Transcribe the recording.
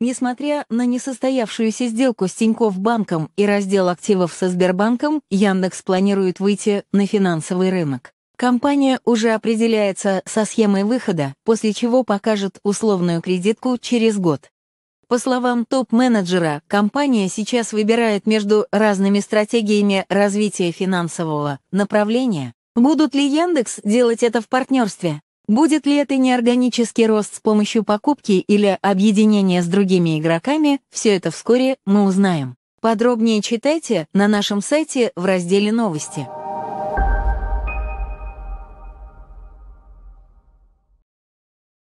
Несмотря на несостоявшуюся сделку с Тинькофф банком и раздел активов со Сбербанком, Яндекс планирует выйти на финансовый рынок. Компания уже определяется со схемой выхода, после чего покажет условную кредитку через год. По словам топ-менеджера, компания сейчас выбирает между разными стратегиями развития финансового направления. Будут ли Яндекс делать это в партнерстве? Будет ли это неорганический рост с помощью покупки или объединения с другими игроками, все это вскоре мы узнаем. Подробнее читайте на нашем сайте в разделе «Новости».